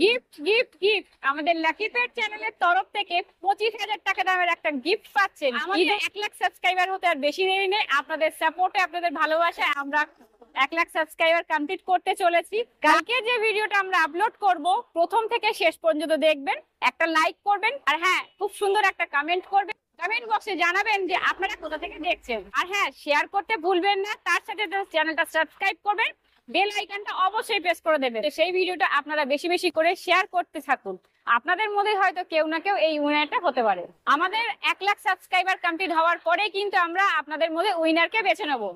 gift gift gift আমাদের lucky pet চ্যানেলের তরফ থেকে পঁচিশ হাজার টাকা দামের একটা গিফট পাচ্ছেন আমাদের এক লাখ সাবস্ক্রাইবার হতে আর বেশি দেরি নেই আপনাদের সাপোর্টে আপনাদের ভালোবাসায় আমরা এক লাখ সাবস্ক্রাইবার কমপ্লিট করতে চলেছি কালকে যে ভিডিওটা আমরা আপলোড করব প্রথম থেকে শেষ পর্যন্ত দেখবেন একটা লাইক করবেন আর হ্যাঁ খুব সুন্দর একটা কমেন্ট করবেন কমেন্ট বক্সে জানাবেন যে আপনারা কোথা থেকে দেখছেন আর হ্যাঁ শেয়ার করতে ভুলবেন না তার সাথে চ্যানেলটা সাবস্ক্রাইব করবেন বেল আইকনটা অবশ্যই প্রেস করে দেবেন সেই ভিডিওটা আপনারা বেশি বেশি করে শেয়ার করতে থাকুন আপনাদের মধ্যে হয়তো কেউ না কেউ এই উইনারটা হতে পারে আমাদের এক লাখ সাবস্ক্রাইবার কমপ্লিট হওয়ার পরে কিন্তু আমরা আপনাদের মধ্যে উইনারকে বেছে নেবো